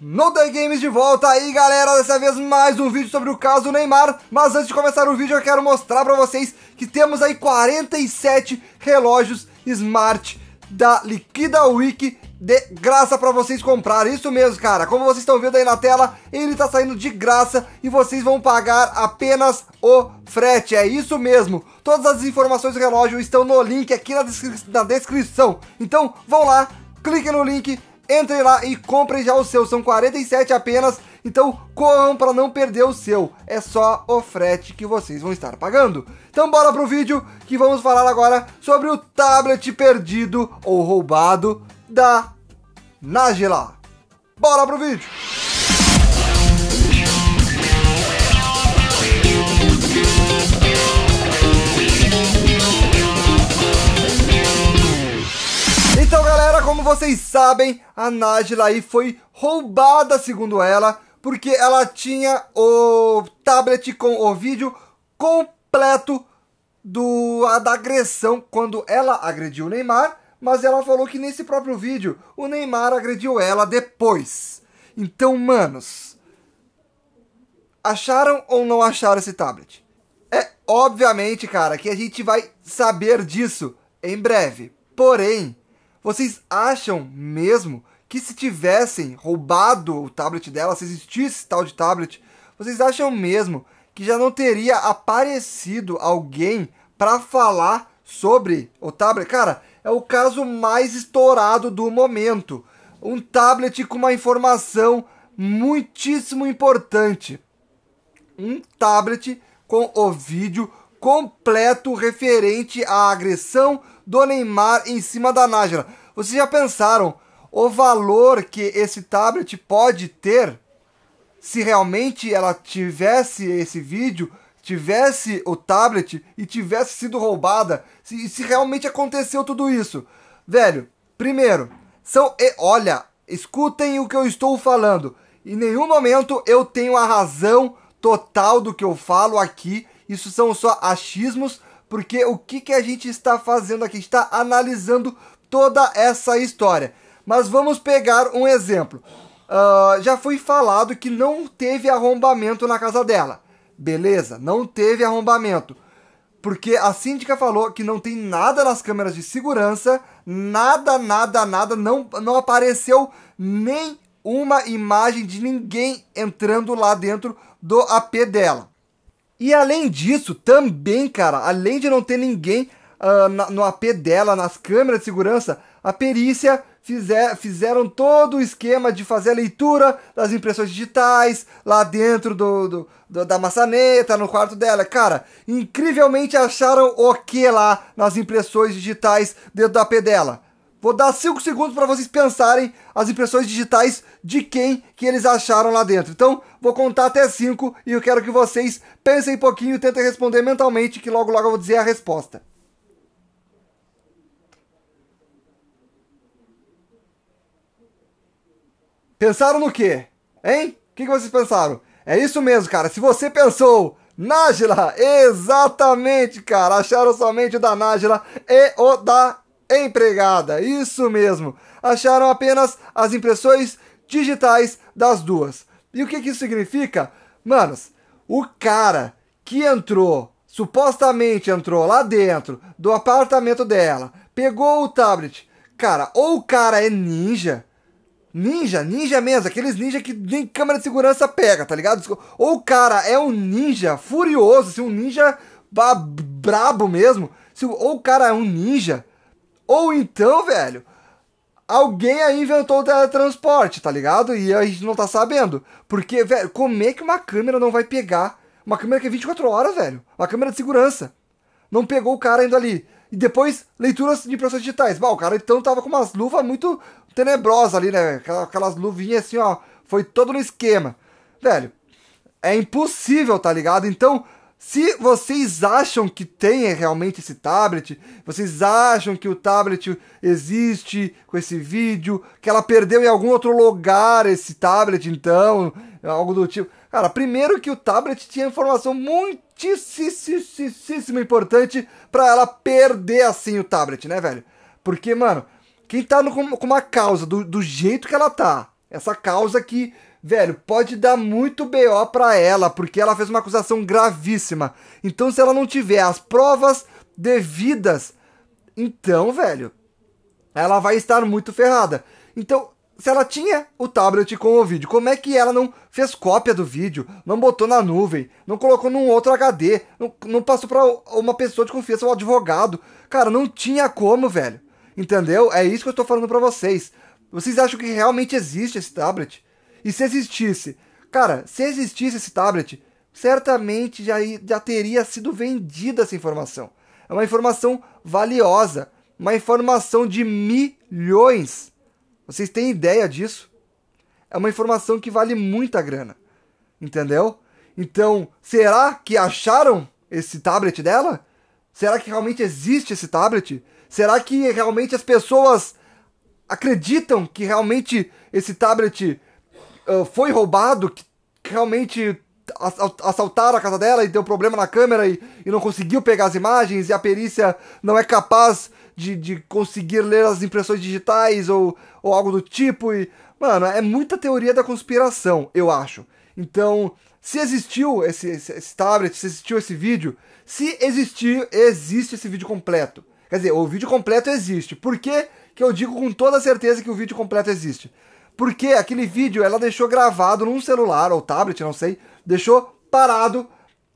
No The Games de volta aí galera, dessa vez mais um vídeo sobre o caso Neymar Mas antes de começar o vídeo eu quero mostrar pra vocês que temos aí 47 relógios Smart da Liquida Week de graça para vocês comprar. Isso mesmo, cara. Como vocês estão vendo aí na tela, ele tá saindo de graça e vocês vão pagar apenas o frete. É isso mesmo. Todas as informações do relógio estão no link aqui na, descri na descrição. Então, vão lá, cliquem no link Entrem lá e comprem já o seu, são 47 apenas, então corram para não perder o seu. É só o frete que vocês vão estar pagando. Então bora pro vídeo que vamos falar agora sobre o tablet perdido ou roubado da Nagila. Bora pro vídeo! como vocês sabem, a Nájila aí foi roubada, segundo ela, porque ela tinha o tablet com o vídeo completo do, a, da agressão quando ela agrediu o Neymar, mas ela falou que nesse próprio vídeo o Neymar agrediu ela depois. Então, manos, acharam ou não acharam esse tablet? É obviamente, cara, que a gente vai saber disso em breve. Porém, vocês acham mesmo que se tivessem roubado o tablet dela, se existisse tal de tablet, vocês acham mesmo que já não teria aparecido alguém para falar sobre o tablet? Cara, é o caso mais estourado do momento. Um tablet com uma informação muitíssimo importante. Um tablet com o vídeo completo referente à agressão do Neymar em cima da Nájera. Vocês já pensaram o valor que esse tablet pode ter se realmente ela tivesse esse vídeo, tivesse o tablet e tivesse sido roubada? Se, se realmente aconteceu tudo isso? Velho, primeiro, são. E, olha, escutem o que eu estou falando. Em nenhum momento eu tenho a razão total do que eu falo aqui isso são só achismos, porque o que, que a gente está fazendo aqui? Está analisando toda essa história. Mas vamos pegar um exemplo. Uh, já foi falado que não teve arrombamento na casa dela. Beleza, não teve arrombamento. Porque a síndica falou que não tem nada nas câmeras de segurança, nada, nada, nada, não, não apareceu nem uma imagem de ninguém entrando lá dentro do AP dela. E além disso, também, cara, além de não ter ninguém uh, na, no AP dela, nas câmeras de segurança, a perícia fizer, fizeram todo o esquema de fazer a leitura das impressões digitais lá dentro do, do, do, da maçaneta, no quarto dela. Cara, incrivelmente acharam o que lá nas impressões digitais dentro da AP dela? Vou dar 5 segundos para vocês pensarem as impressões digitais de quem que eles acharam lá dentro. Então, vou contar até 5 e eu quero que vocês pensem um pouquinho e tentem responder mentalmente, que logo logo eu vou dizer a resposta. Pensaram no quê? Hein? O que, que vocês pensaram? É isso mesmo, cara. Se você pensou Nájila, exatamente, cara. Acharam somente o da Nájila e o da empregada. Isso mesmo. Acharam apenas as impressões digitais das duas. E o que, que isso significa? Manos, o cara que entrou, supostamente entrou lá dentro do apartamento dela, pegou o tablet. Cara, ou o cara é ninja, ninja, ninja mesmo, aqueles ninja que nem câmera de segurança pega, tá ligado? Ou o cara é um ninja furioso, assim, um ninja brabo mesmo, se, ou o cara é um ninja ou então, velho, alguém aí inventou o teletransporte, tá ligado? E a gente não tá sabendo. Porque, velho, como é que uma câmera não vai pegar? Uma câmera que é 24 horas, velho. Uma câmera de segurança. Não pegou o cara indo ali. E depois, leituras de impressões digitais. Bah, o cara então tava com umas luvas muito tenebrosas ali, né? Aquelas, aquelas luvinhas assim, ó. Foi todo no esquema. Velho, é impossível, tá ligado? Então, se vocês acham que tem realmente esse tablet, vocês acham que o tablet existe com esse vídeo, que ela perdeu em algum outro lugar esse tablet, então, algo do tipo. Cara, primeiro que o tablet tinha informação muitíssimo importante para ela perder assim o tablet, né, velho? Porque, mano, quem tá no, com uma causa do, do jeito que ela tá, essa causa que velho, pode dar muito BO pra ela, porque ela fez uma acusação gravíssima. Então, se ela não tiver as provas devidas, então, velho, ela vai estar muito ferrada. Então, se ela tinha o tablet com o vídeo, como é que ela não fez cópia do vídeo, não botou na nuvem, não colocou num outro HD, não, não passou para uma pessoa de confiança, um advogado? Cara, não tinha como, velho. Entendeu? É isso que eu estou falando para vocês. Vocês acham que realmente existe esse tablet? E se existisse, cara, se existisse esse tablet, certamente já, já teria sido vendida essa informação. É uma informação valiosa, uma informação de milhões. Vocês têm ideia disso? É uma informação que vale muita grana, entendeu? Então, será que acharam esse tablet dela? Será que realmente existe esse tablet? Será que realmente as pessoas acreditam que realmente esse tablet ah, foi roubado, que realmente assaltaram a casa dela e deu problema na câmera e, e não conseguiu pegar as imagens e a perícia não é capaz de, de conseguir ler as impressões digitais ou, ou algo do tipo e... Mano, é muita teoria da conspiração, eu acho. Então, se existiu esse, esse, esse tablet, se existiu esse vídeo, se existiu, existe esse vídeo completo. Quer dizer, o vídeo completo existe. Por que que eu digo com toda certeza que o vídeo completo existe? porque aquele vídeo ela deixou gravado num celular ou tablet, não sei, deixou parado,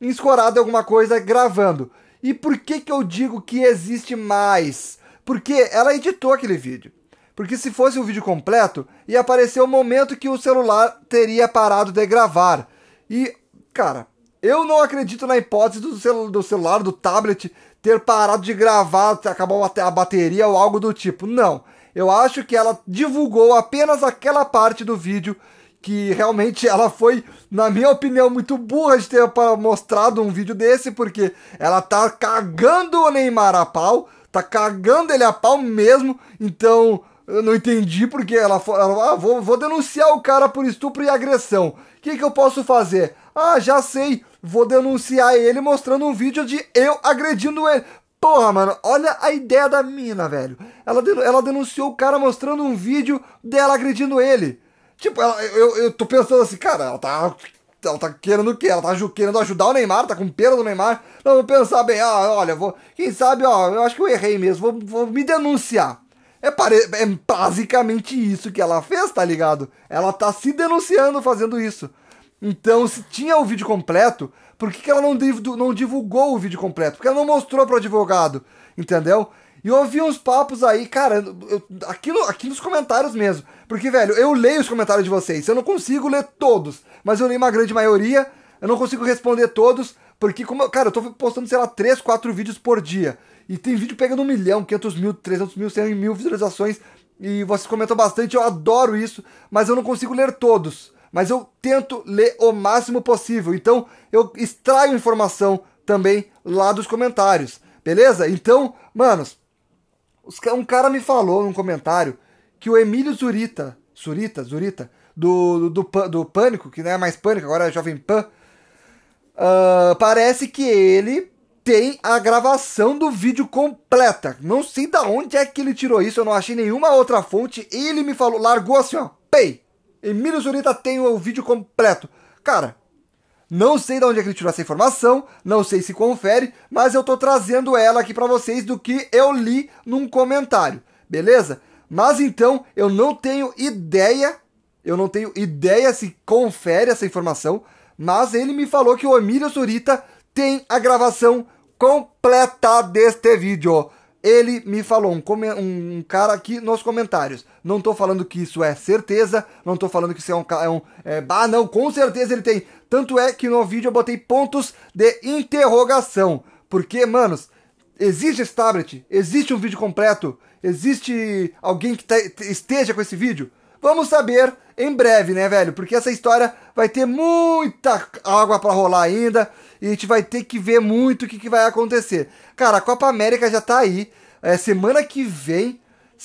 escorado em alguma coisa, gravando. E por que que eu digo que existe mais? Porque ela editou aquele vídeo. Porque se fosse um vídeo completo, ia aparecer o momento que o celular teria parado de gravar. E, cara, eu não acredito na hipótese do, do celular, do tablet, ter parado de gravar, acabou a bateria ou algo do tipo. Não. Eu acho que ela divulgou apenas aquela parte do vídeo que realmente ela foi, na minha opinião, muito burra de ter mostrado um vídeo desse, porque ela tá cagando o Neymar a pau, tá cagando ele a pau mesmo, então eu não entendi porque ela, falou, ah, vou, vou denunciar o cara por estupro e agressão. O que, que eu posso fazer? Ah, já sei, vou denunciar ele mostrando um vídeo de eu agredindo ele. Porra, mano, olha a ideia da mina, velho. Ela, ela denunciou o cara mostrando um vídeo dela agredindo ele. Tipo, ela, eu, eu tô pensando assim, cara, ela tá ela tá querendo o quê? Ela tá querendo ajudar o Neymar, tá com pena do Neymar. Não, vou pensar bem, ah, olha, vou, quem sabe, ó, eu acho que eu errei mesmo, vou, vou me denunciar. É, pare... é basicamente isso que ela fez, tá ligado? Ela tá se denunciando fazendo isso. Então, se tinha o vídeo completo, por que, que ela não, não divulgou o vídeo completo? Porque ela não mostrou para o advogado, entendeu? E eu ouvi uns papos aí, cara, eu, aqui, no, aqui nos comentários mesmo. Porque, velho, eu leio os comentários de vocês. Eu não consigo ler todos, mas eu leio uma grande maioria. Eu não consigo responder todos, porque, como, cara, eu tô postando, sei lá, 3, 4 vídeos por dia. E tem vídeo pegando um milhão, 500 mil, 300 mil, 100 mil visualizações. E vocês comentam bastante, eu adoro isso, mas eu não consigo ler todos mas eu tento ler o máximo possível. Então eu extraio informação também lá dos comentários, beleza? Então, manos, um cara me falou num comentário que o Emílio Zurita, Zurita, Zurita, do, do, do, do Pânico, que não é mais Pânico, agora é Jovem Pan, uh, parece que ele tem a gravação do vídeo completa. Não sei da onde é que ele tirou isso, eu não achei nenhuma outra fonte. ele me falou, largou assim, ó, pei. Emílio Zurita tem o vídeo completo. Cara, não sei de onde é que ele tirou essa informação, não sei se confere, mas eu tô trazendo ela aqui para vocês do que eu li num comentário, beleza? Mas então eu não tenho ideia, eu não tenho ideia se confere essa informação, mas ele me falou que o Emílio Zurita tem a gravação completa deste vídeo. Ele me falou, um, um cara aqui nos comentários. Não estou falando que isso é certeza, não estou falando que isso é um. É um é, ah, não, com certeza ele tem. Tanto é que no vídeo eu botei pontos de interrogação. Porque, manos, existe esse tablet, existe um vídeo completo, existe alguém que esteja com esse vídeo. Vamos saber em breve, né, velho? Porque essa história vai ter muita água para rolar ainda e a gente vai ter que ver muito o que, que vai acontecer. Cara, a Copa América já tá aí. É, semana que vem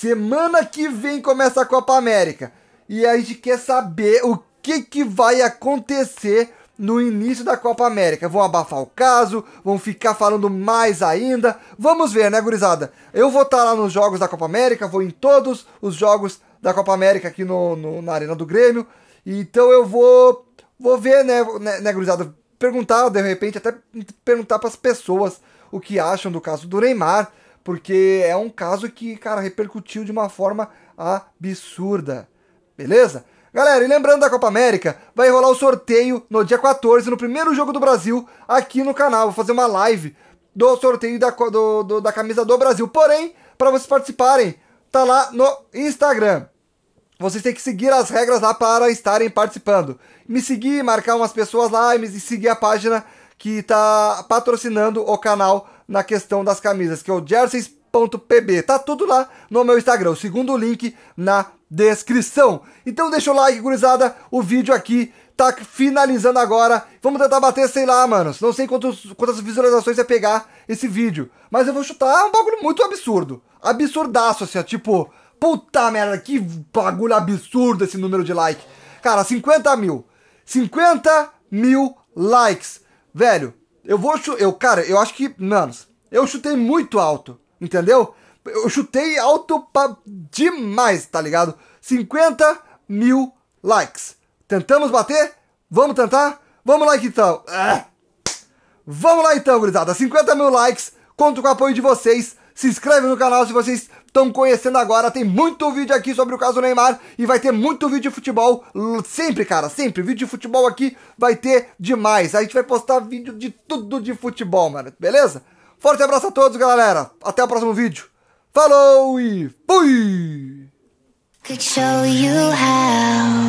Semana que vem começa a Copa América. E a gente quer saber o que, que vai acontecer no início da Copa América. Vão abafar o caso, vão ficar falando mais ainda. Vamos ver, né, gurizada? Eu vou estar tá lá nos jogos da Copa América, vou em todos os jogos da Copa América aqui no, no na Arena do Grêmio. Então eu vou, vou ver, né, né, né gurizada? Perguntar, de repente, até perguntar para as pessoas o que acham do caso do Neymar porque é um caso que, cara, repercutiu de uma forma absurda. Beleza? Galera, e lembrando da Copa América, vai rolar o sorteio no dia 14, no primeiro jogo do Brasil, aqui no canal. Vou fazer uma live do sorteio da, do, do, da camisa do Brasil. Porém, para vocês participarem, tá lá no Instagram. Vocês têm que seguir as regras lá para estarem participando. Me seguir, marcar umas pessoas lá e seguir a página que está patrocinando o canal na questão das camisas, que é o jerseys.pb. Tá tudo lá no meu Instagram, o segundo link na descrição. Então deixa o like, gurizada, o vídeo aqui tá finalizando agora. Vamos tentar bater, sei lá, mano. Não sei quantos, quantas visualizações é pegar esse vídeo. Mas eu vou chutar um bagulho muito absurdo. Absurdaço, assim, ó. Tipo, puta merda, que bagulho absurdo esse número de like. Cara, 50 mil. 50 mil likes. Velho, eu vou eu Cara, eu acho que. Mano, eu chutei muito alto, entendeu? Eu chutei alto pra demais, tá ligado? 50 mil likes. Tentamos bater? Vamos tentar? Vamos lá então. Ah. Vamos lá então, gurizada. 50 mil likes. Conto com o apoio de vocês. Se inscreve no canal se vocês estão conhecendo agora. Tem muito vídeo aqui sobre o caso Neymar e vai ter muito vídeo de futebol sempre, cara, sempre. Vídeo de futebol aqui vai ter demais. A gente vai postar vídeo de tudo de futebol, mano, beleza? Forte abraço a todos, galera. Até o próximo vídeo. Falou e fui! Could show you how.